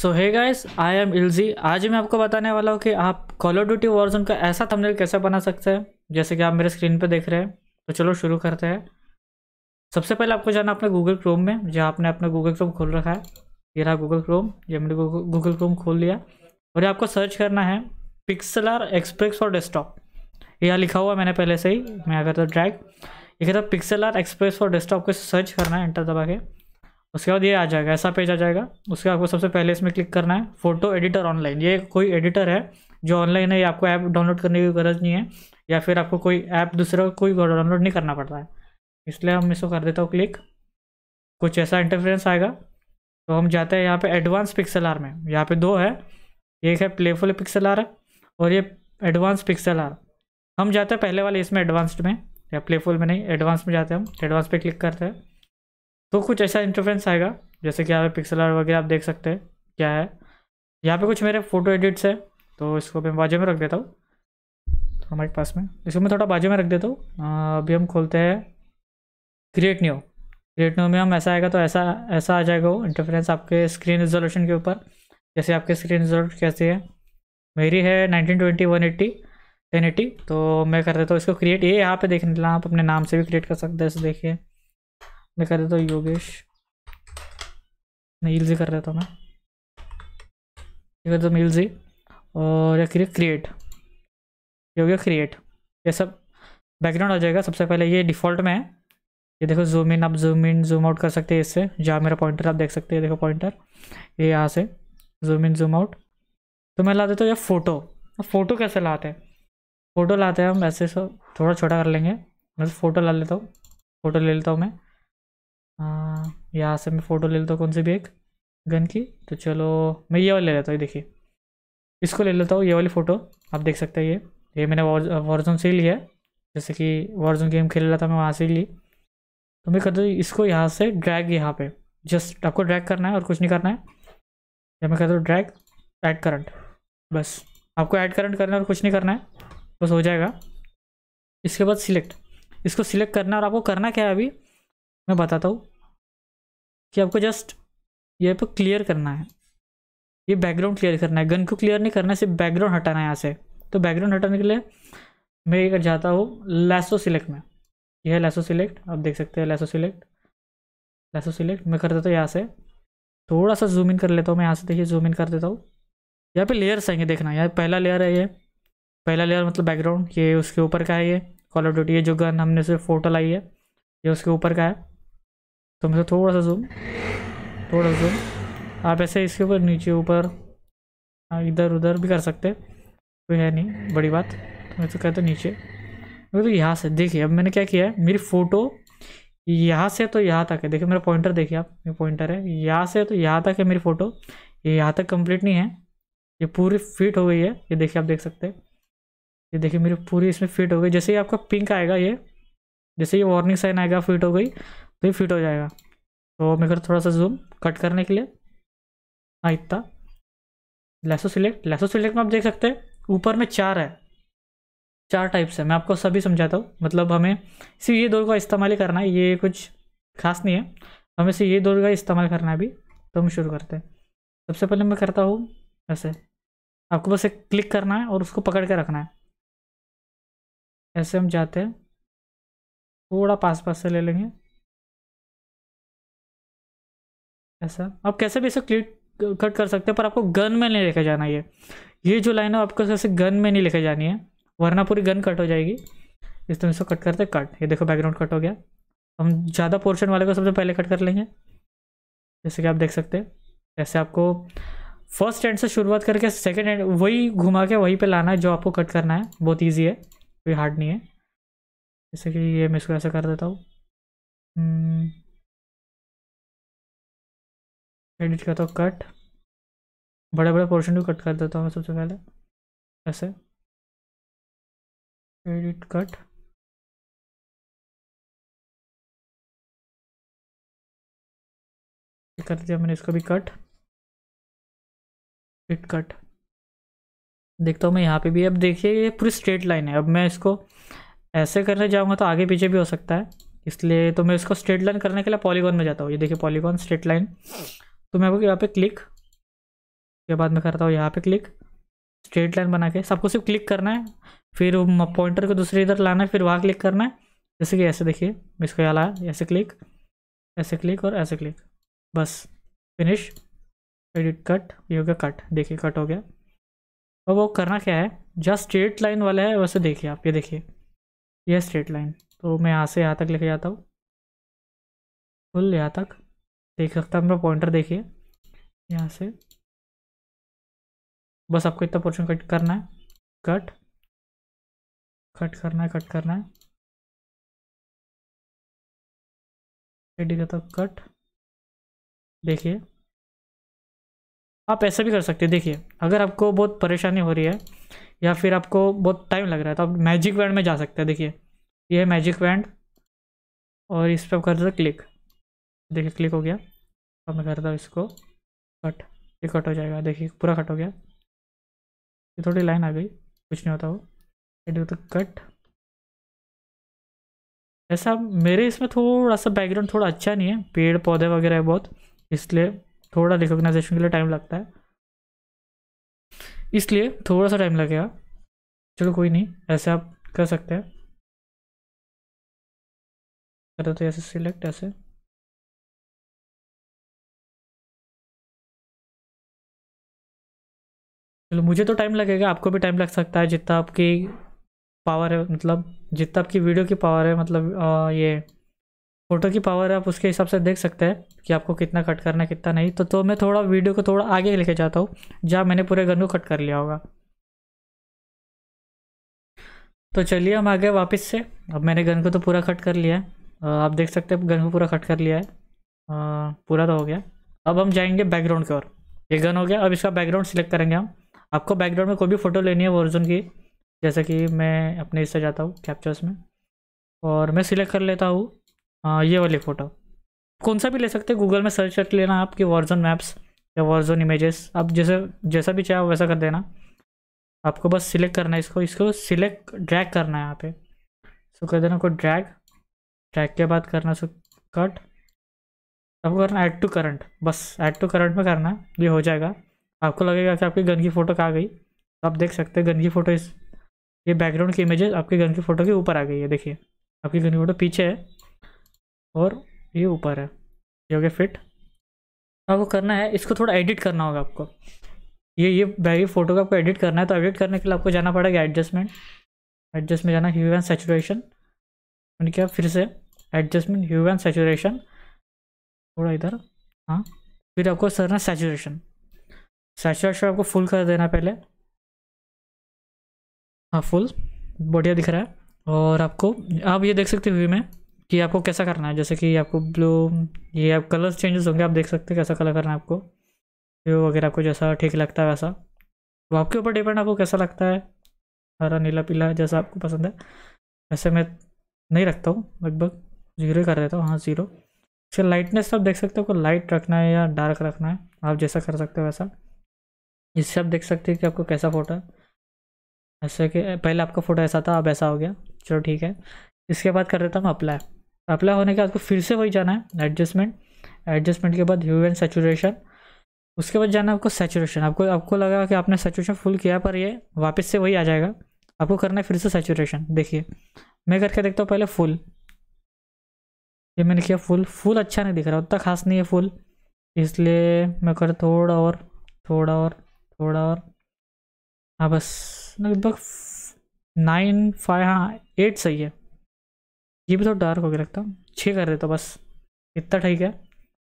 सो है guys I am इल्जी आज मैं आपको बताने वाला हूँ कि आप कॉल ऑफ ड्यूटी वर्जन का ऐसा थंबनेल कैसे बना सकते हैं जैसे कि आप मेरे स्क्रीन पे देख रहे हैं तो चलो शुरू करते हैं सबसे पहले आपको जाना अपने गूगल क्रोम में जहाँ आपने अपना गूगल क्रोम खोल रखा है ये रहा गूगल क्रोम ये मैंने गूगल क्रोम खोल लिया और ये आपको सर्च करना है पिक्सलर एक्सप्रेस फॉर डेस्कटॉप यहाँ लिखा हुआ मैंने पहले से ही मैं करता ड्रैग ये कहता पिक्सलर एक्सप्रेस फॉर डेस्कटॉप को सर्च करना है एंटर दबा के उसके बाद ये आ जाएगा ऐसा पेज आ जाएगा उसके आपको सबसे पहले इसमें क्लिक करना है फोटो एडिटर ऑनलाइन ये कोई एडिटर है जो ऑनलाइन है ये आपको ऐप डाउनलोड करने की गरज नहीं है या फिर आपको कोई ऐप दूसरा कोई डाउनलोड नहीं करना पड़ता है इसलिए हम इसको कर देता हूँ क्लिक कुछ ऐसा इंटरफेरेंस आएगा तो हम जाते हैं यहाँ पे एडवांस पिक्सल आर में यहाँ पे दो है एक है प्लेफुल पिक्सल आर और ये एडवांस पिक्सल आर हम जाते हैं पहले वाले इसमें एडवांस्ड में या प्लेफुल में नहीं एडवांस में जाते हैं हम एडवांस पे क्लिक करते हैं तो कुछ ऐसा इंटरफ्रेंस आएगा जैसे कि यहाँ पे आर वगैरह आप देख सकते हैं क्या है यहाँ पे कुछ मेरे फ़ोटो एडिट्स है तो इसको मैं बाजू में रख देता हूँ हमारे पास में इसको मैं थोड़ा बाजू में रख देता हूँ अभी हम खोलते हैं क्रिएट न्यू क्रिएट न्यू में हम ऐसा आएगा तो ऐसा ऐसा आ जाएगा वो इंटरफेरेंस आपके स्क्रीन रिजोल्यूशन के ऊपर जैसे आपके स्क्रीन रिजोल्यूशन कैसे है मेरी है nineteen twenty one eighty ten eighty तो मैं कर देता हूँ इसको क्रिएट ये यहाँ पे देखने आप अपने नाम से भी क्रिएट कर सकते हैं देखिए मैं कर देता हूँ योगेश मेल से कर रहा था मैं ये कर दो मेल से और या फिर क्रिएट ये हो गया क्रिएट ये सब बैकग्राउंड आ जाएगा सबसे पहले ये डिफ़ॉल्ट में है ये देखो जूम इन आप जूम इन जूम आउट कर सकते हैं इससे जहाँ मेरा पॉइंटर आप देख सकते हैं देखो पॉइंटर ये यहाँ से जूम इन जूम आउट तो मैं ला देता हूँ या फ़ोटो फ़ोटो कैसे लाते हैं फ़ोटो लाते हैं हम ऐसे सब थोड़ा छोटा कर लेंगे मैं फ़ोटो ला लेता हूँ फ़ोटो ले लेता हूँ मैं हाँ, यहाँ से मैं फ़ोटो ले लेता हूँ कौन से भी एक गन की तो चलो मैं ये वाली ले लेता हूँ देखिए इसको ले लेता हूँ ये वाली फ़ोटो आप देख सकते हैं ये ये मैंने वर्जन से ही लिया है जैसे कि वर्जन गेम खेल रहा था मैं वहाँ से ही ली तो मैं कहता हूँ इसको यहाँ से ड्रैग यहाँ पे जस्ट आपको ड्रैग करना है और कुछ नहीं करना है या मैं कहता हूँ ड्रैग ऐड करंट बस आपको ऐड करंट करना है और कुछ नहीं करना है बस हो जाएगा इसके बाद सिलेक्ट इसको सिलेक्ट करना और आपको करना क्या है अभी मैं बताता हूँ कि आपको जस्ट यहाँ पर क्लियर करना है ये बैकग्राउंड क्लियर करना है गन को क्लियर नहीं करना है सिर्फ बैकग्राउंड हटाना है यहाँ से तो बैकग्राउंड हटाने के लिए मैं ये जाता हूँ लैसो सिलेक्ट में यह है लेसो सिलेक्ट आप देख सकते हैं लेसो सिलेक्ट लैसो सिलेक्ट मैं कर देता हूँ यहाँ से थोड़ा सा जूम इन कर लेता हूँ मैं यहाँ से देखिए जूम इन कर देता हूँ यहाँ पे लेयर्स आएंगे देखना यहाँ पहला लेयर है ये पहला लेयर मतलब बैकग्राउंड ये उसके ऊपर का है ये कॉल ऑफ ड्यूटी ये जो गन हमने से फोटो लाई है ये उसके ऊपर का है तो मैं थोड़ा सा जूम थोड़ा सा जूम आप ऐसे इसके ऊपर नीचे ऊपर हाँ, इधर उधर भी कर सकते कोई है नहीं बड़ी बात तो मैं तो कहता नीचे मैं तो यहाँ से देखिए अब मैंने क्या किया है मेरी फ़ोटो यहाँ से तो यहाँ तक है देखिए मेरा पॉइंटर देखिए आप ये पॉइंटर है यहाँ से तो यहाँ तक है मेरी फ़ोटो ये यहाँ तक कम्प्लीट नहीं है ये पूरी फिट हो गई है ये देखिए आप देख सकते हैं ये देखिए मेरी पूरी इसमें फिट हो गई जैसे ही आपका पिंक आएगा ये जैसे ये वार्निंग साइन आएगा फिट हो गई तो ये फिट हो जाएगा तो मैं कर थोड़ा सा जूम कट करने के लिए हाँ इतना लेसो सिलेक्ट लेसो सिलेक्ट में आप देख सकते हैं ऊपर में चार है चार टाइप्स है मैं आपको सभी समझाता हूँ मतलब हमें सिर्फ ये दोनों का इस्तेमाल ही करना है ये कुछ खास नहीं है हमें सिर्फ ये दोनों का इस्तेमाल करना है अभी तो हम शुरू करते हैं सबसे पहले मैं करता हूँ ऐसे आपको बस एक क्लिक करना है और उसको पकड़ के रखना है ऐसे हम जाते हैं थोड़ा पास पास से ले लेंगे ऐसा आप कैसे भी इसे क्लिक कट कर सकते हैं पर आपको गन में नहीं लेके जाना ये ये जो लाइन है आपको कैसे गन में नहीं लेके जानी है वरना पूरी गन कट हो जाएगी इस तरह इसको कट करते कट ये देखो बैकग्राउंड कट हो गया हम ज़्यादा पोर्शन वाले को सबसे पहले कट कर लेंगे जैसे कि आप देख सकते हैं ऐसे आपको फर्स्ट एंड से शुरुआत करके सेकेंड एंड वही घुमा के वहीं पर लाना है जो आपको कट करना है बहुत ईजी है कोई हार्ड नहीं है जैसे कि ये मैं इसको ऐसा कर देता हूँ हम्म। एडिट करता हूँ कट बड़े बड़े पोर्शन भी कट कर देता हूँ मैं सबसे पहले ऐसे एडिट कट कर दिया मैंने इसको भी कट इट कट देखता हूँ मैं यहाँ पे भी अब देखिए ये पूरी स्ट्रेट लाइन है अब मैं इसको ऐसे करने जाऊँगा तो आगे पीछे भी हो सकता है इसलिए तो मैं इसको स्ट्रेट लाइन करने के लिए पॉलीगॉन में जाता हूँ ये देखिए पॉलीगॉन स्ट्रेट लाइन तो मैं आपको यहाँ पे क्लिक के बाद मैं करता हूँ यहाँ पे क्लिक स्ट्रेट लाइन बना के सबको सिर्फ क्लिक करना है फिर पॉइंटर को दूसरे इधर लाना है फिर वहाँ क्लिक करना है जैसे कि ऐसे देखिए इसको यहाँ लाया ऐसे क्लिक ऐसे क्लिक और ऐसे क्लिक बस फिनिश एडिट कट ये हो गया कट देखिए कट हो गया और वो करना क्या है जहाँ स्ट्रेट लाइन वाला है वैसे देखिए आप ये देखिए ये स्ट्रेट लाइन तो मैं यहाँ से यहाँ तक लेके जाता हूँ फुल यहाँ तक देख सकते हैं अपना पॉइंटर देखिए यहाँ से बस आपको इतना पोर्शन कट करना है कट कट करना है कट करना है एडिट तो कट देखिए आप ऐसा भी कर सकते हैं देखिए अगर आपको बहुत परेशानी हो रही है या फिर आपको बहुत टाइम लग रहा है तो आप मैजिक वैंड में जा सकते हैं देखिए ये है मैजिक वैंड और इस पर कर दो क्लिक देखिए क्लिक हो गया अब मैं करता हूँ इसको कट ये कट हो जाएगा देखिए पूरा कट हो गया ये थोड़ी लाइन आ गई कुछ नहीं होता वो एडियो तो कट ऐसा मेरे इसमें थोड़ा सा बैकग्राउंड थोड़ा अच्छा नहीं है पेड़ पौधे वगैरह है बहुत इसलिए थोड़ा रिकोगनाइजेशन के लिए टाइम लगता है इसलिए थोड़ा सा टाइम लगेगा चलो कोई नहीं ऐसे आप कर सकते हैं करते तो ऐसे सिलेक्ट ऐसे चलो मुझे तो टाइम लगेगा आपको भी टाइम लग सकता है जितना आपकी पावर है मतलब जितना आपकी वीडियो की पावर है मतलब आ, ये फ़ोटो की पावर है आप उसके हिसाब से देख सकते हैं कि आपको कितना कट करना है कितना नहीं तो तो मैं थोड़ा वीडियो को थोड़ा आगे लेके जाता हूँ जहाँ मैंने पूरे गन को कट कर लिया होगा तो चलिए हम आ गए वापस से अब मैंने गन को तो पूरा कट कर लिया है आप देख सकते हैं गन को पूरा कट कर लिया है पूरा तो हो गया अब हम जाएंगे बैकग्राउंड की ओर ये गन हो गया अब इसका बैकग्राउंड सिलेक्ट करेंगे हम आपको बैकग्राउंड में कोई भी फ़ोटो लेनी है वर्जन की जैसे कि मैं अपने इससे जाता हूँ कैप्चर्स में और मैं सिलेक्ट कर लेता हूँ हाँ, ये वाली फ़ोटो कौन सा भी ले सकते हैं गूगल में सर्च कर लेना आपकी वर्जन मैप्स या वर्जन इमेजेस आप जैसे जैसा भी चाहे वैसा कर देना आपको बस सिलेक्ट करना है इसको इसको सिलेक्ट ड्रैग करना है यहाँ पे सो कर देना को ड्रैग ड्रैग के बाद करना सो कट आपको करना ऐड टू करंट बस ऐड टू करंट में करना है ये हो जाएगा आपको लगेगा कि आपकी गन की फ़ोटो कहाँ गई तो आप देख सकते हैं गन की फ़ोटो इस ये बैकग्राउंड की इमेजेस आपके गन की फ़ोटो के ऊपर आ गई है देखिए आपकी गन की फ़ोटो पीछे है और ये ऊपर है ये हो गया फिट आपको करना है इसको थोड़ा एडिट करना होगा आपको ये ये बैग फ़ोटो का आपको एडिट करना है तो एडिट करने के लिए आपको जाना पड़ेगा एडजस्टमेंट एडजस्ट में जाना ह्यू एंड सेचुरेशन मैंने क्या फिर से एडजस्टमेंट ह्यू एंड सेचुरेशन थोड़ा इधर हाँ फिर आपको सरना सेचुरेशन सैचुरेशन आपको फुल कर देना पहले हाँ फुल बढ़िया दिख रहा है और आपको आप ये देख सकते हो व्यू में कि आपको कैसा करना है जैसे कि आपको ब्लू ये आप कलर्स चेंजेस होंगे आप देख सकते हो कैसा कलर करना है आपको व्यू वगैरह आपको जैसा ठीक लगता है वैसा तो आपके ऊपर डिपेंड आपको कैसा लगता है हरा नीला पीला जैसा आपको पसंद है वैसे मैं नहीं रखता हूँ लगभग जीरो कर देता हूँ हाँ जीरो फिर लाइटनेस आप देख सकते हो को लाइट रखना है या डार्क रखना है आप जैसा कर सकते हो वैसा इससे आप देख सकते हैं कि आपको कैसा फ़ोटो है ऐसा कि पहले आपका फ़ोटो ऐसा था अब ऐसा हो गया चलो ठीक है इसके बाद कर देता हूँ अप्लाई अप्लाई होने के बाद आपको फिर से वही जाना है एडजस्टमेंट एडजस्टमेंट के बाद ह्यू एंड सेचुरेशन उसके बाद जाना है आपको सेचुरेशन आपको आपको लगा कि आपने सेचुरेशन फुल किया पर ये वापस से वही आ जाएगा आपको करना है फिर से सेचुरेशन देखिए मैं करके देखता हूँ पहले फुल ये मैंने किया फुल फुल अच्छा नहीं दिख रहा उतना खास नहीं है फुल इसलिए मैं कर थोड़ा और थोड़ा और थोड़ा और हाँ बस लगभग नाइन फाइव हाँ एट सही है ये भी थोड़ा डार्क हो गया लगता छः कर देता हूँ बस इतना ठीक है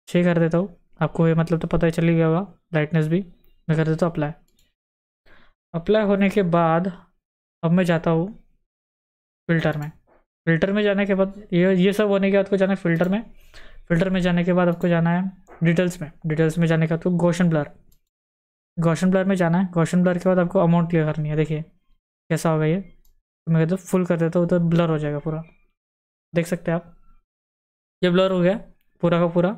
छः कर देता हूँ आपको ये मतलब तो पता ही चल ही गया होगा ब्राइटनेस भी मैं कर देता हूँ अप्लाई अप्लाई होने के बाद अब मैं जाता हूँ फिल्टर में फिल्टर में जाने के बाद ये ये सब होने के बाद को जाना है फिल्टर में फिल्टर में जाने के बाद आपको जाना है डिटेल्स में डिटेल्स में जाने के बाद गोशन ब्लर गौशन ब्लर में जाना है गौशन ब्लर के बाद आपको अमाउंट क्लियर करनी है देखिए कैसा होगा ये तो मैं कहते तो फुल कर देता हूँ तो ब्लर हो जाएगा पूरा देख सकते हैं आप ये ब्लर हो गया पूरा का पूरा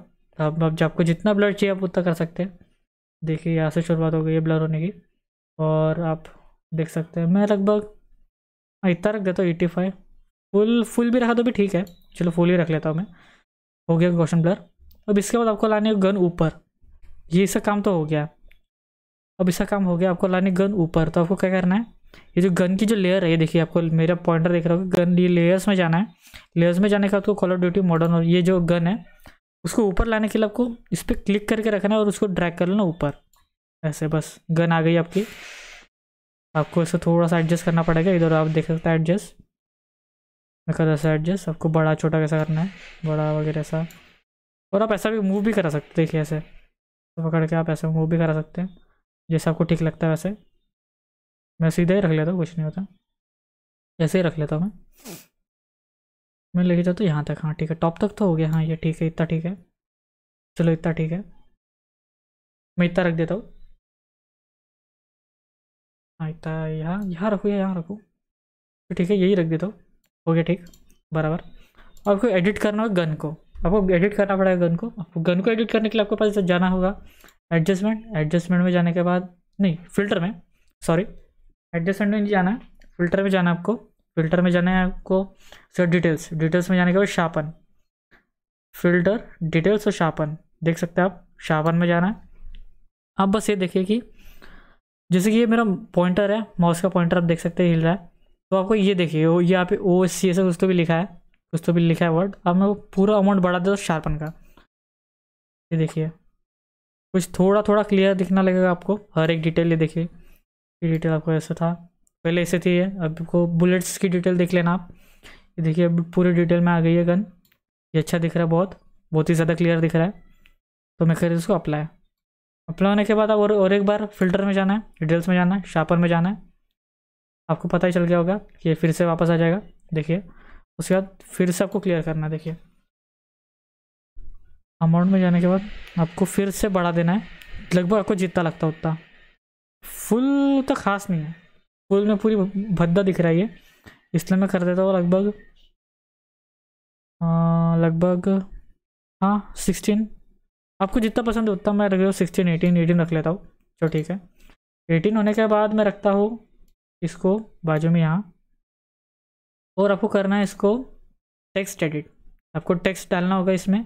अब जब आपको जितना ब्लर चाहिए आप उतना कर सकते हैं देखिए यहाँ से शुरुआत हो गई है ब्लर होने की और आप देख सकते हैं मैं लगभग हाँ, इतना रख देता हूँ एट्टी फाइव फुल फुल भी रखा तो भी ठीक है चलो फुल ही रख लेता हूँ मैं हो गया क्वेश्चन ब्लर अब इसके बाद आपको लानी है गन ऊपर ये सब काम तो हो गया अब इसका काम हो गया आपको लाने गन ऊपर तो आपको क्या करना है ये जो गन की जो लेयर है ये देखिए आपको मेरा पॉइंटर देख रहा होगा गन ये लेयर्स में जाना है लेयर्स में जाने के बाद आपको कॉल ऑफ ड्यूटी मॉडर्न ये जो गन है उसको ऊपर लाने के लिए आपको इस पर क्लिक करके रखना है और उसको ड्रैग कर लेना ऊपर ऐसे बस गन आ गई आपकी आपको ऐसे थोड़ा सा एडजस्ट करना पड़ेगा इधर आप देख सकते हैं एडजस्ट मैं कर ऐसा एडजस्ट आपको बड़ा छोटा कैसा करना है बड़ा वगैरह ऐसा और आप ऐसा भी मूव भी करा सकते देखिए ऐसे तो पकड़ के आप ऐसे मूव भी करा सकते हैं जैसे आपको ठीक लगता है वैसे मैं सीधा ही रख लेता हूँ कुछ नहीं होता ऐसे ही रख लेता हूँ मैं मैं लेके जाता हूँ यहाँ तक हाँ ठीक है टॉप तक तो हो गया हाँ ये ठीक है इतना ठीक है चलो इतना ठीक है मैं इतना रख देता हूँ हाँ इतना यहाँ यहाँ रखो या यहाँ रखो तो ठीक है यही रख देता हूँ हो गया ठीक बराबर आपको एडिट करना होगा गन को आपको एडिट करना पड़ेगा गन को आपको गन को एडिट करने के लिए आपके पास जाना होगा एडजस्टमेंट एडजस्टमेंट में जाने के बाद नहीं फिल्टर में सॉरी एडजस्टमेंट में नहीं जाना है फिल्टर में जाना है आपको फिल्टर में जाना है आपको सर डिटेल्स डिटेल्स में जाने के बाद शार्पन फिल्टर डिटेल्स और शार्पन देख सकते हैं आप शार्पन में जाना है अब बस ये देखिए कि जैसे कि ये मेरा पॉइंटर है माउस का पॉइंटर आप देख सकते हैं हिल रहा है तो आपको ये देखिए वो ये आप ओ सी एस कुछ तो भी लिखा है कुछ तो भी लिखा है वर्ड अब मैं वो पूरा अमाउंट बढ़ा दे तो शार्पन का ये देखिए कुछ थोड़ा थोड़ा क्लियर दिखना लगेगा आपको हर एक डिटेल ये देखिए ये डिटेल आपको ऐसा था पहले ऐसे थी है अब आपको बुलेट्स की डिटेल देख लेना आप ये देखिए अब पूरी डिटेल में आ गई है गन ये अच्छा दिख रहा है बहुत बहुत ही ज़्यादा क्लियर दिख रहा है तो मैं करिए इसको अप्लाई अप्लाई होने के बाद और और एक बार फिल्टर में जाना है डिटेल्स में जाना है शापर में जाना है आपको पता ही चल गया होगा कि ये फिर से वापस आ जाएगा देखिए उसके बाद फिर से आपको क्लियर करना है देखिए अमाउंट में जाने के बाद आपको फिर से बढ़ा देना है लगभग आपको जितना लगता उतना फुल तो खास नहीं है फुल में पूरी भद्दा दिख रही है इसलिए मैं कर देता हूँ लगभग लगभग हाँ सिक्सटीन आपको जितना पसंद है उतना मैं रख रहा सिक्सटीन एटीन एटीन रख लेता हूँ चलो ठीक है एटीन होने के बाद मैं रखता हूँ इसको बाजू में यहाँ और आपको करना है इसको टेक्स्ट एडिट आपको टेक्स्ट डालना होगा इसमें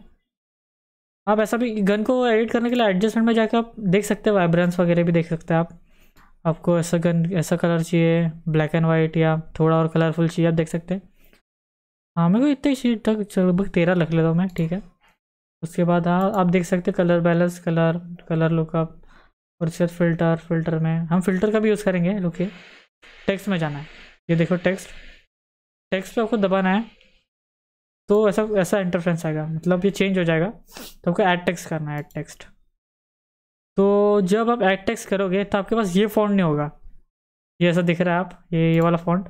आप ऐसा भी गन को एडिट करने के लिए एडजस्टमेंट में जाके आप देख सकते हो वाइब्रेंस वगैरह भी देख सकते हैं आप आपको ऐसा गन ऐसा कलर चाहिए ब्लैक एंड वाइट या थोड़ा और कलरफुल चाहिए आप देख सकते हैं हाँ मेरे को इतने शीट तक लगभग तेरह रख लेता हूँ मैं ठीक है उसके बाद हाँ आप देख सकते colour balance colour colour lookup और उसके बाद फिल्टर फिल्टर में हम फिल्टर का भी यूज़ करेंगे रुकिए टेक्स्ट में जाना है ये देखो टेक्स्ट टेक्स्ट पे आपको दबाना है तो ऐसा ऐसा इंटरफ्रेंस आएगा मतलब ये चेंज हो जाएगा तो आपको एड टेक्स करना है ऐड टेक्स्ट तो जब आप एड टेक्स करोगे तो आपके पास ये फॉन्ट नहीं होगा ये ऐसा दिख रहा है आप ये ये वाला फॉन्ट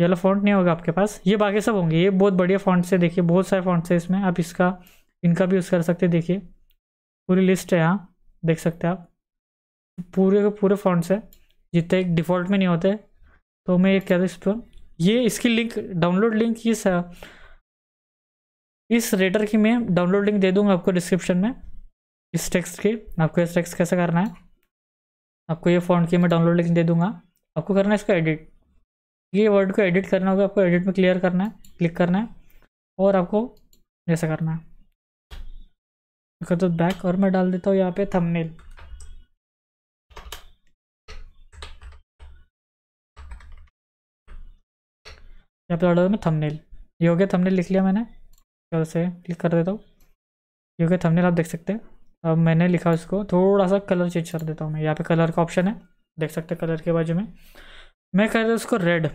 ये वाला फॉन्ट नहीं होगा आपके पास ये बाकी सब होंगे ये बहुत बढ़िया फॉन्ट से देखिए बहुत सारे फॉन्ट से इसमें आप इसका इनका भी यूज़ कर सकते देखिए पूरी लिस्ट है यहाँ देख सकते हैं आप पूरे के पूरे फॉन्ट्स है जितने डिफ़ॉल्ट में नहीं होते तो मैं ये कह रहा इस पर ये इसकी लिंक डाउनलोड लिंक ये इस रेटर की मैं डाउनलोड लिंक दे दूंगा आपको डिस्क्रिप्शन में इस टेक्स्ट की आपको इस टेक्स्ट कैसे करना है आपको ये फ़ॉन्ट की मैं डाउनलोड लिंक दे दूंगा आपको करना है इसको एडिट ये वर्ड को एडिट करना होगा आपको एडिट में क्लियर करना है क्लिक करना है और आपको जैसा करना है तो बैक और मैं डाल देता हूँ यहाँ पे थंबनेल यहाँ पे डाल मैं थंबनेल ये हो गया थंबनेल लिख लिया मैंने क्या उसे क्लिक कर देता हूँ क्योंकि के थंबनेल आप देख सकते हैं अब मैंने लिखा उसको थोड़ा सा कलर चेंज कर देता हूँ मैं यहाँ पे कलर का ऑप्शन है देख सकते हैं कलर के बाजू में मैं कर देता उसको रेड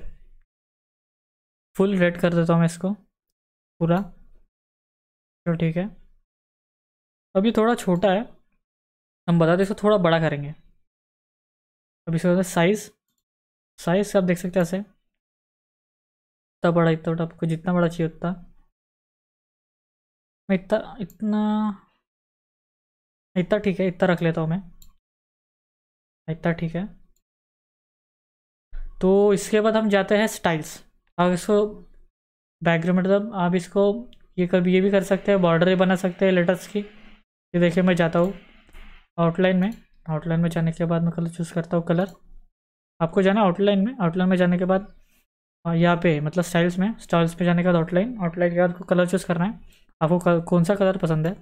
फुल रेड कर देता हूँ मैं इसको पूरा तो ठीक है अब ये थोड़ा छोटा है हम बता दें इसको थोड़ा बड़ा करेंगे अब इसको साइज़ साइज़ आप देख सकते हैं ऐसे इतना बड़ा इतना बड़ा आपको जितना बड़ा चाहिए उतना इतना इतना इतना ठीक है इतना रख लेता हूँ मैं इतना ठीक है तो इसके बाद हम जाते हैं स्टाइल्स आप इसको बैकग्राउंड मतलब आप इसको ये कर ये भी कर सकते हैं बॉर्डर बना सकते हैं लेटर्स की ये देखिए मैं जाता हूँ आउटलाइन में आउटलाइन में जाने के बाद मैं कलर चूज़ करता हूँ कलर आपको जाना आउटलाइन में आउटलाइन में जाने के बाद हाँ, यहाँ पे मतलब स्टाइल्स में स्टाइल्स पे जाने के बाद आउटलाइन आउटलाइन के बाद कलर चूज़ करना है आपको कौन सा कलर पसंद है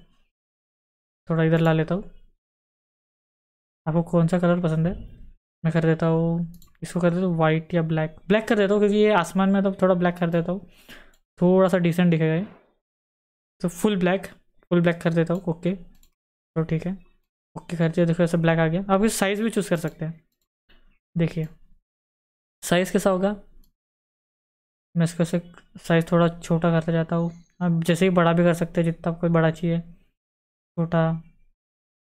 थोड़ा इधर ला लेता हूँ आपको कौन सा कलर पसंद है मैं कर देता हूँ इसको कर देता हूँ वाइट या ब्लैक ब्लैक कर देता हूँ क्योंकि ये आसमान में तो थोड़ा ब्लैक कर देता हूँ थोड़ा सा डिसेंट दिखेगा ये तो फुल ब्लैक फुल ब्लैक कर देता हूँ ओके तो ठीक है ओके कर दिया देखो ऐसे ब्लैक आ गया आप इस साइज़ भी चूज़ कर सकते हैं देखिए साइज़ कैसा होगा मैं इसको ऐसे साइज़ थोड़ा छोटा करता जाता हूँ आप जैसे ही बड़ा भी कर सकते हैं जितना आपको बड़ा चाहिए छोटा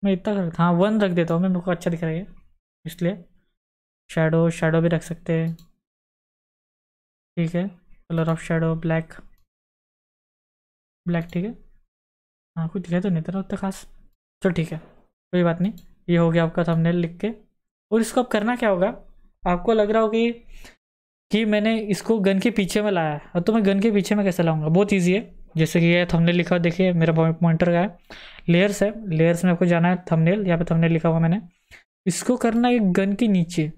मैं इतना कर हाँ वन रख देता हूँ मैं मेरे को अच्छा दिख रहा है इसलिए शेडो शेडो भी रख सकते हैं ठीक है colour of shadow black black ठीक है हाँ कुछ दिखाई तो नहीं था उतना खास चलो ठीक है कोई बात नहीं ये हो गया आपका थंबनेल लिख के और इसको अब करना क्या होगा आपको लग रहा होगा कि कि मैंने इसको गन के पीछे में लाया है तो मैं गन के पीछे में कैसे लाऊंगा बहुत ईजी है जैसे कि ये थंबनेल लिखा हुआ देखिए मेरा पॉइंटर का है लेयर्स है लेयर्स में आपको जाना है थंबनेल यहाँ पे थंबनेल लिखा हुआ मैंने इसको करना है गन के नीचे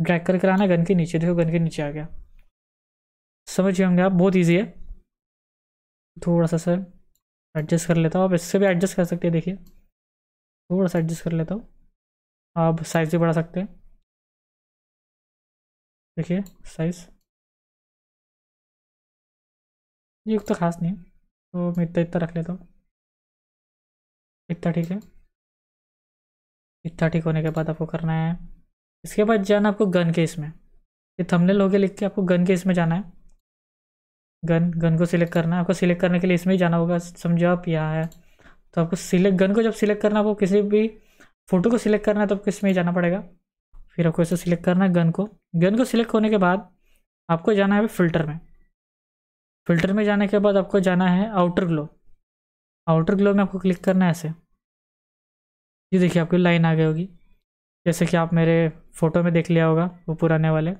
ड्रैग करके लाना है गन के नीचे देखो गन के नीचे आ गया समझ होंगे आप बहुत ईजी है थोड़ा सा सर एडजस्ट कर लेता हूँ आप इससे भी एडजस्ट कर सकते हैं देखिए थोड़ा सा एडजस्ट कर लेता हूँ आप साइज़ भी बढ़ा सकते हैं देखिए साइज़ ये तो खास नहीं तो मैं इतना इतना रख लेता हूँ इतना ठीक है इतना ठीक होने के बाद आपको करना है इसके बाद जाना आपको गन केस में ये थमने लोगे लिख के आपको गन केस में जाना है गन गन को सिलेक्ट करना है आपको सिलेक्ट करने के लिए इसमें ही जाना होगा समझो आप यहाँ है तो आपको सिलेक्ट गन को जब सिलेक्ट करना है आपको किसी भी फ़ोटो को सिलेक्ट करना है तो आपको इसमें ही जाना पड़ेगा फिर आपको इसे सिलेक्ट करना है गन को गन को सिलेक्ट होने के बाद आपको जाना है फिल्टर में फिल्टर में जाने के बाद आपको जाना है आउटर ग्लो आउटर ग्लो में आपको क्लिक करना है ऐसे ये देखिए आपकी लाइन आ गई होगी जैसे कि आप मेरे फ़ोटो में देख लिया होगा वो पुराने वाले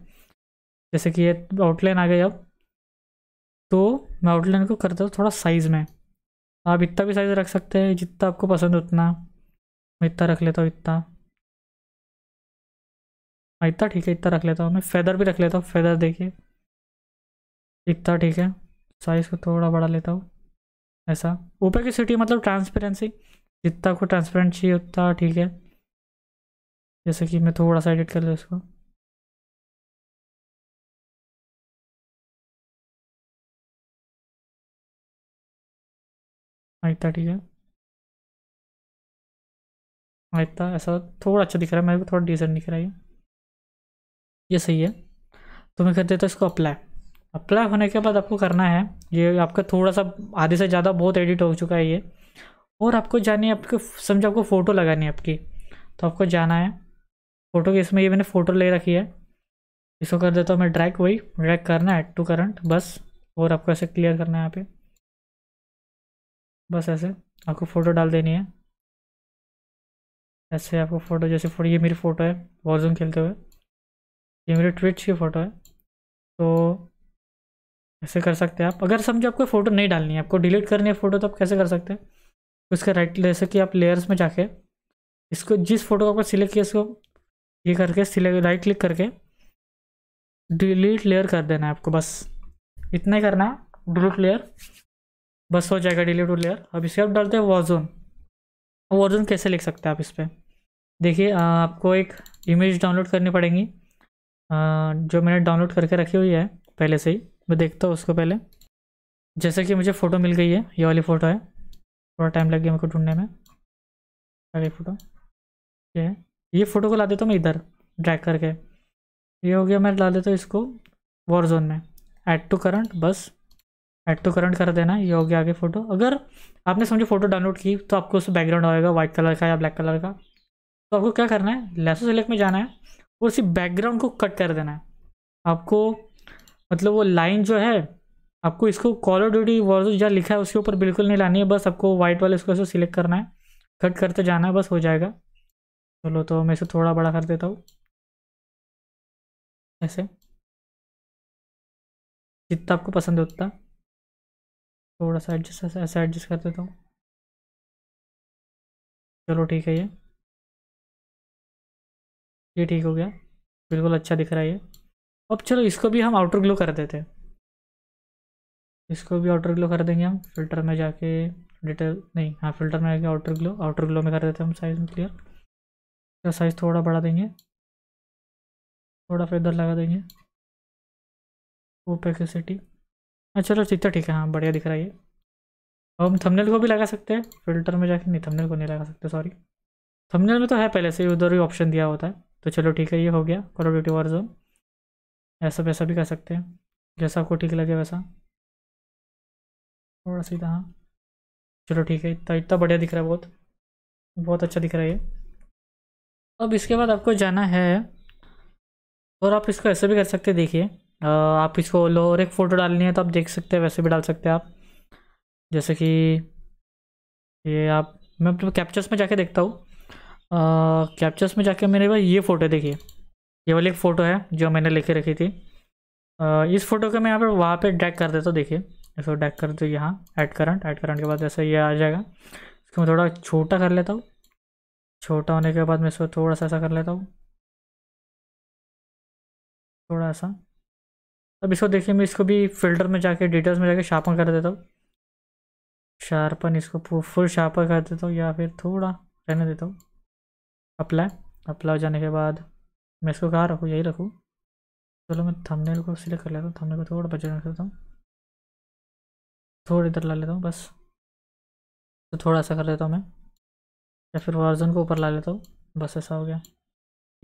जैसे कि ये आउटलाइन आ गई अब तो मैं आउटलाइन को करता हूँ थोड़ा साइज़ में आप इतना भी साइज़ रख सकते हैं जितना आपको पसंद उतना मैं इतना रख लेता हूँ इतना हाँ इतना ठीक है इतना रख लेता हूँ मैं फेदर भी रख लेता हूँ फेदर देखिए इतना ठीक है साइज़ को थोड़ा बड़ा लेता हूँ ऐसा ऊपर की सिटी मतलब ट्रांसपेरेंसी जितना को ट्रांसपेरेंट चाहिए उतना ठीक है जैसे कि मैं थोड़ा सा एडिट कर लूँ इसको इतना ठीक है इतना ऐसा थोड़ा अच्छा दिख रहा है मेरे को थोड़ा डिजाइन दिख रहा है ये सही है तो मैं कर देता हूँ तो इसको अप्लाई अप्लाई होने के बाद आपको करना है ये आपका थोड़ा सा आधे से ज़्यादा बहुत एडिट हो चुका है ये और आपको जानी है आपको समझो आपको फ़ोटो लगानी है आपकी तो आपको जाना है फ़ोटो के इसमें ये मैंने फ़ोटो ले रखी है इसको कर देता हूँ मैं ड्रैग वही ड्रैग करना है टू करंट बस और आपको ऐसे क्लियर करना है यहाँ पे बस ऐसे आपको फ़ोटो डाल देनी है ऐसे आपको फ़ोटो जैसे फोटो ये मेरी फ़ोटो है वॉर्जूम खेलते हुए ये मेरी ट्विट्स की फ़ोटो है तो ऐसे कर सकते हैं आप अगर समझो आपको फ़ोटो नहीं डालनी है आपको डिलीट करनी है फ़ोटो तो आप कैसे कर सकते हैं उसके राइट जैसे कि आप लेयर्स में जाके इसको जिस फोटो को आपने सिलेक्ट किया इसको ये करके सिलेक्ट राइट क्लिक करके डिलीट लेयर कर देना है आपको बस इतना ही करना है डिलीट लेयर बस हो जाएगा डिलीट लेयर अब इसके आप डालते हैं वॉजोन वॉजोन कैसे लिख सकते हैं आप इस पर देखिए आपको एक इमेज डाउनलोड करनी पड़ेगी जो मैंने डाउनलोड करके रखी हुई है पहले से ही मैं देखता हूँ उसको पहले जैसे कि मुझे फ़ोटो मिल गई है ये वाली फ़ोटो है थोड़ा टाइम लग गया मेरे को ढूंढने में अरे फ़ोटो ये है ये फ़ोटो को ला देता तो हूँ मैं इधर ड्रैग करके ये हो गया मैं ला देता हूँ इसको वॉर जोन में ऐड टू करंट बस ऐड टू करंट कर देना ये हो गया आगे फ़ोटो अगर आपने समझो फ़ोटो डाउनलोड की तो आपको उससे बैकग्राउंड आएगा वाइट कलर का या ब्लैक कलर का तो आपको क्या करना है लेसो सेलेक्ट में जाना है और उसी बैकग्राउंड को कट कर देना है आपको मतलब वो लाइन जो है आपको इसको कॉलर ड्यूटी वर्जन जहाँ लिखा है उसके ऊपर बिल्कुल नहीं लानी है बस आपको वाइट वाले उसको सिलेक्ट करना है कट करते जाना है बस हो जाएगा चलो तो मैं इसे थोड़ा बड़ा कर देता हूँ ऐसे जितना आपको पसंद है उतना थोड़ा सा एडजस्ट ऐसा एडजस्ट कर देता हूँ चलो ठीक है ये ये ठीक हो गया बिल्कुल अच्छा दिख रहा है ये अब चलो इसको भी हम आउटर ग्लो कर देते हैं इसको भी आउटर ग्लो कर देंगे हम फिल्टर में जाके डिटेल नहीं हाँ फिल्टर में जाके आउटर ग्लो आउटर ग्लो में कर देते हैं हम साइज़ में क्लियर इसका साइज़ थोड़ा बढ़ा देंगे थोड़ा फेदर लगा देंगे ओपेसिटी हाँ चलो तो ठीक है हाँ बढ़िया दिख रहा है ये अब हम थंबनेल को भी लगा सकते हैं फिल्टर में जाके नहीं थंबनेल को नहीं लगा सकते सॉरी थंबनेल में तो है पहले से उधर ही ऑप्शन दिया होता है तो चलो ठीक है ये हो गया Call of Duty Warzone ऐसा वैसा भी कर सकते हैं जैसा आपको ठीक लगे वैसा थोड़ा सीधा हाँ चलो ठीक है इतना इतना बढ़िया दिख रहा है बहुत बहुत अच्छा दिख रहा है ये अब इसके बाद आपको जाना है और आप इसको ऐसे भी कर सकते हैं देखिए आप इसको लो और एक फ़ोटो डालनी है तो आप देख सकते हैं वैसे भी डाल सकते हैं आप जैसे कि ये आप मैं अपने कैप्चर्स में जाके देखता हूँ कैप्चर्स में जाके मेरे पास ये फ़ोटो देखिए ये वाली एक फ़ोटो है जो मैंने लेके रखी थी इस फोटो को मैं यहाँ पर वहाँ पर डैग कर देता हूँ देखिए ऐसे डैग कर दो यहाँ ऐड करंट ऐड करंट के बाद ऐसा ये आ जाएगा इसको मैं थोड़ा छोटा कर लेता हूँ छोटा होने के बाद मैं इसको थोड़ा सा ऐसा कर लेता हूँ थोड़ा सा अब इसको देखिए मैं इसको भी फिल्टर में जाके डिटेल्स में जाके शार्पन कर देता हूँ शार्पन इसको फुल शार्पन कर देता हूँ या फिर थोड़ा रहने देता हूँ अप्लाई अप्लाई जाने के बाद मैं इसको कहाँ रखूँ यही रखूँ चलो मैं थंबनेल को सिलेक्ट कर लेता हूँ थंबनेल को थोड़ा बजट रख देता हूँ थोड़ा इधर ला लेता हूँ बस तो थोड़ा सा कर देता हूँ मैं या फिर वर्जन को ऊपर ला लेता हूँ बस ऐसा हो गया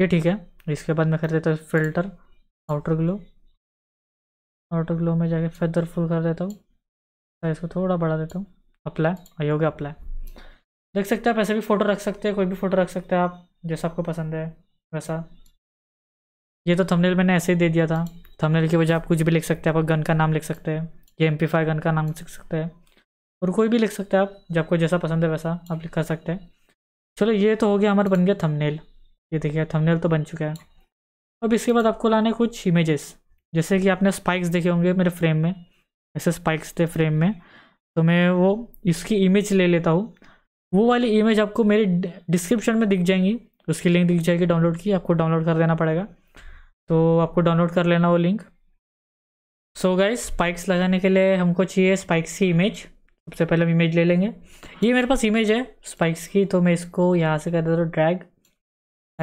ये ठीक है इसके बाद मैं कर देता हूँ filter outer glow outer glow में जाके फेदर फुल कर देता हूँ तो इसको थोड़ा बढ़ा देता हूँ अप्लाई हो गया अप्लाई देख सकते हैं आप ऐसे भी फ़ोटो रख सकते हैं कोई भी फ़ोटो रख सकते हैं आप जैसा आपको पसंद है वैसा ये तो थंबनेल मैंने ऐसे ही दे दिया था थंबनेल की बजाय आप कुछ भी लिख सकते हैं आप गन का नाम लिख सकते हैं या एम गन का नाम लिख सकते हैं और कोई भी लिख सकते हैं आप जब आपको जैसा पसंद है वैसा आप लिख कर सकते हैं चलो ये तो हो गया हमारा बन गया थंबनेल ये देखिए थंबनेल तो बन चुका है अब इसके बाद आपको लाने कुछ इमेजेस जैसे कि आपने स्पाइक्स देखे होंगे मेरे फ्रेम में ऐसे स्पाइक्स थे फ्रेम में तो मैं वो इसकी इमेज ले लेता हूँ वो वाली इमेज आपको मेरे डिस्क्रिप्शन में दिख जाएंगी उसकी लिंक दिख जाएगी डाउनलोड की आपको डाउनलोड कर देना पड़ेगा तो आपको डाउनलोड कर लेना वो लिंक सो गाइज स्पाइक्स लगाने के लिए हमको चाहिए स्पाइक्स की इमेज सबसे पहले हम इमेज ले लेंगे ये मेरे पास इमेज है स्पाइक्स की तो मैं इसको यहाँ से कर देता हूँ ड्रैग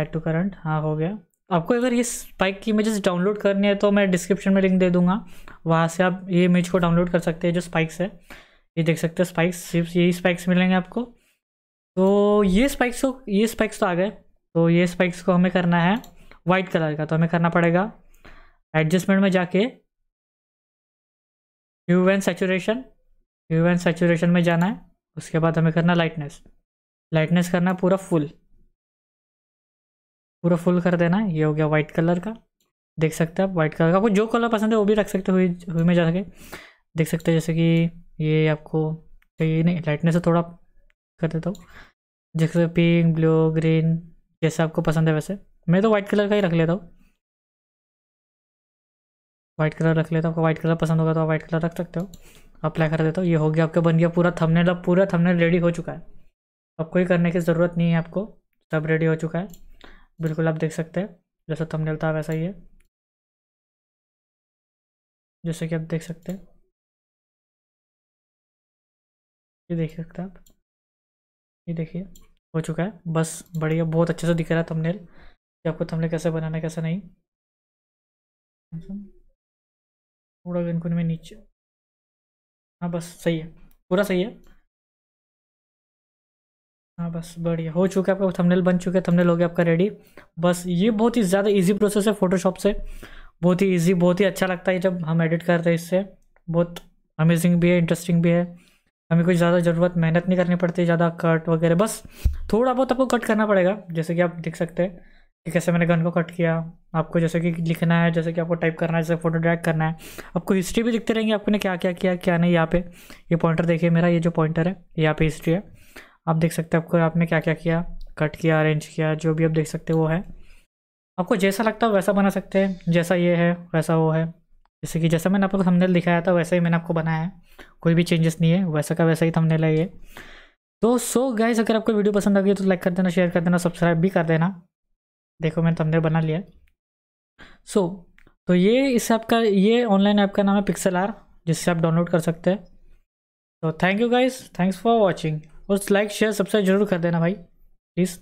एड टू करंट हाँ हो गया आपको अगर ये स्पाइक की इमेजेस डाउनलोड करनी है तो मैं डिस्क्रिप्शन में लिंक दे दूंगा वहाँ से आप ये इमेज को डाउनलोड कर सकते हैं जो स्पाइक्स है ये देख सकते हो स्पाइक्स सिर्फ यही स्पाइक्स मिलेंगे आपको तो ये स्पाइक्स को ये स्पाइक्स तो आ गए तो ये स्पाइक्स को हमें करना है वाइट कलर का तो हमें करना पड़ेगा एडजस्टमेंट में जाके hue and saturation hue and saturation में जाना है उसके बाद हमें करना लाइटनेस लाइटनेस करना पूरा फुल पूरा फुल कर देना है ये हो गया वाइट कलर का देख सकते हैं आप वाइट कलर का आपको जो कलर पसंद है वो भी रख सकते हुई हुई में जा सके देख सकते हैं जैसे कि ये आपको चाहिए नहीं लाइटनेस से थोड़ा कर देता हूँ जैसे पिंक ब्लू ग्रीन जैसा आपको पसंद है वैसे मैं तो वाइट कलर का ही रख लेता हूँ वाइट कलर रख लेता हूँ आपको वाइट कलर पसंद होगा तो आप वाइट कलर रख सकते हो अप्लाई कर देता हूँ ये हो गया आपका बन गया पूरा थमने अब पूरा थमने रेडी हो चुका है अब कोई करने की ज़रूरत नहीं है आपको सब रेडी हो चुका है बिल्कुल आप देख सकते हैं जैसा थंबनेल था वैसा ही है जैसे कि आप देख सकते हैं ये देख सकते हैं आप ये देखिए हो चुका है बस बढ़िया बहुत अच्छे से दिख रहा है थमनेल कि आपको थमले कैसे बनाना है कैसे नहीं थोड़ा गन मैं नीचे हाँ बस सही है पूरा सही है हाँ बस बढ़िया हो चुका है आपका थंबनेल बन चुके थंबनेल हो गया आपका रेडी बस ये बहुत ही ज़्यादा इजी प्रोसेस है फोटोशॉप से बहुत ही इजी बहुत ही अच्छा लगता है जब हम एडिट करते हैं इससे बहुत अमेजिंग भी है इंटरेस्टिंग भी है हमें कुछ ज़्यादा ज़रूरत मेहनत नहीं करनी पड़ती ज़्यादा कट वगैरह बस थोड़ा बहुत आपको कट करना पड़ेगा जैसे कि आप देख सकते हैं कि कैसे मैंने गन को कट किया आपको जैसे कि लिखना है जैसे कि आपको टाइप करना है जैसे फोटो ड्रैग करना है आपको हिस्ट्री भी लिखते रहेंगे आपने क्या क्या किया क्या नहीं यहाँ पे ये पॉइंटर देखिए मेरा ये जो पॉइंटर है यहाँ पे हिस्ट्री है आप देख सकते हैं आपको आपने क्या क्या किया कट किया अरेंज किया जो भी आप देख सकते वो है आपको जैसा लगता है वैसा बना सकते हैं जैसा ये है वैसा वो है जैसे कि जैसा मैंने आपको थमनेल दिखाया था वैसा ही मैंने आपको बनाया है कोई भी चेंजेस नहीं है वैसा का वैसा ही थमनेल है ये तो सो गाइज अगर आपको वीडियो पसंद आ गई तो लाइक कर देना शेयर कर देना सब्सक्राइब भी कर देना देखो मैंने तमने बना लिया सो so, तो ये इस ऐप का ये ऑनलाइन ऐप का नाम है पिक्सल आर जिससे आप डाउनलोड कर सकते हैं तो thank you guys thanks for watching और लाइक शेयर सब्सक्राइब जरूर कर देना भाई प्लीज़